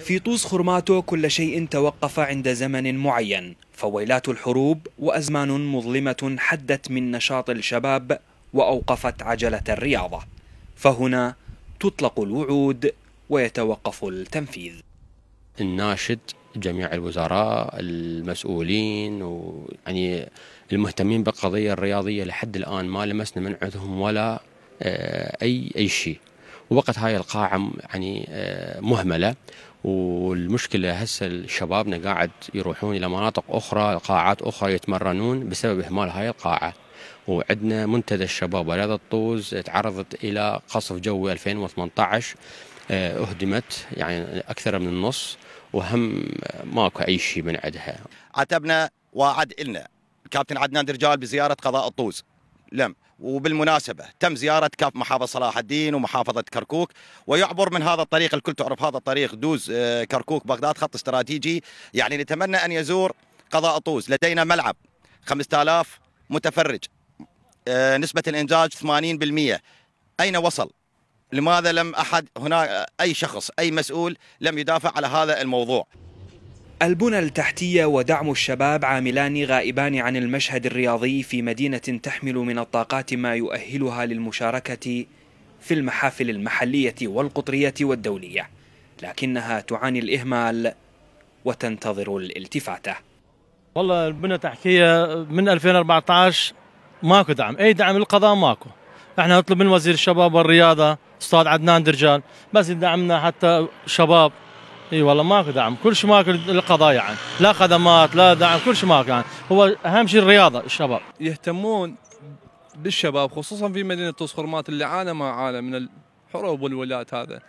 في طوس خرماتو كل شيء توقف عند زمن معين فويلات الحروب وأزمان مظلمة حدت من نشاط الشباب وأوقفت عجلة الرياضة فهنا تطلق الوعود ويتوقف التنفيذ الناشد جميع الوزراء المسؤولين ويعني المهتمين بالقضية الرياضية لحد الآن ما لمسنا من عندهم ولا آه، أي أي شيء وبقت هاي القاعة يعني آه، مهملة والمشكلة هسه شبابنا قاعد يروحون إلى مناطق أخرى قاعات أخرى يتمرنون بسبب إهمال هاي القاعة وعندنا منتدى الشباب ولاد الطوز تعرضت إلى قصف جوي 2018 آه، اهدمت يعني اكثر من النص وهم ماكو اي شيء من عندها عتبنا وعد النا الكابتن عدنان درجال بزياره قضاء الطوز لم وبالمناسبة تم زيارة كاف محافظة صلاح الدين ومحافظة كركوك ويعبر من هذا الطريق الكل تعرف هذا الطريق دوز آه، كركوك بغداد خط استراتيجي يعني نتمنى أن يزور قضاء طوز لدينا ملعب 5000 متفرج آه، نسبة الإنجاج 80% أين وصل لماذا لم أحد هنا آه، أي شخص أي مسؤول لم يدافع على هذا الموضوع البنى التحتية ودعم الشباب عاملان غائبان عن المشهد الرياضي في مدينة تحمل من الطاقات ما يؤهلها للمشاركة في المحافل المحلية والقطرية والدولية، لكنها تعاني الإهمال وتنتظر الالتفاتة. والله البنى التحتية من 2014 ماكو دعم، أي دعم للقضاء ماكو. احنا نطلب من وزير الشباب والرياضة أستاذ عدنان درجال بس يدعمنا حتى شباب اي والله ماكو دعم كل شيء ماكو القضاء يعني لا خدمات لا دعم كل شيء ماكو يعني هو اهم شيء الرياضه الشباب يهتمون بالشباب خصوصا في مدينه الصخرمات اللي عانى ما عانى من الحروب والولات هذا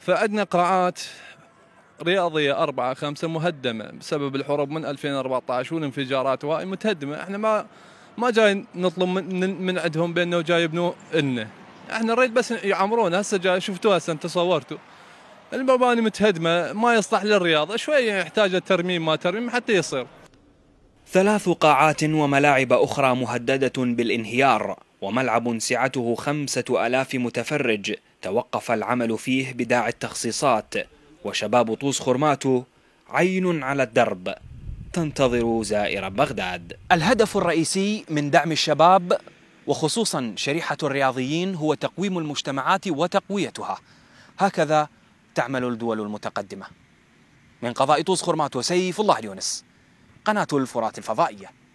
فعندنا قاعات رياضيه أربعة خمسة مهدمه بسبب الحروب من 2014 والانفجارات وهاي متهدمه احنا ما ما جاي نطلب من, من عندهم بانه جاي يبنوا لنا احنا نريد بس يعمرون هسه جاي شفتوها هسه انت صورتوا المباني متهدمه ما يصلح للرياضه شوي يحتاج ترميم ما ترميم حتى يصير ثلاث قاعات وملاعب أخرى مهددة بالانهيار وملعب سعته خمسة ألاف متفرج توقف العمل فيه بداعي التخصيصات وشباب طوس خرماتو عين على الدرب تنتظر زائر بغداد الهدف الرئيسي من دعم الشباب وخصوصا شريحة الرياضيين هو تقويم المجتمعات وتقويتها هكذا تعمل الدول المتقدمة من قضاء طوس خرمات وسيف الله اليونس قناة الفرات الفضائية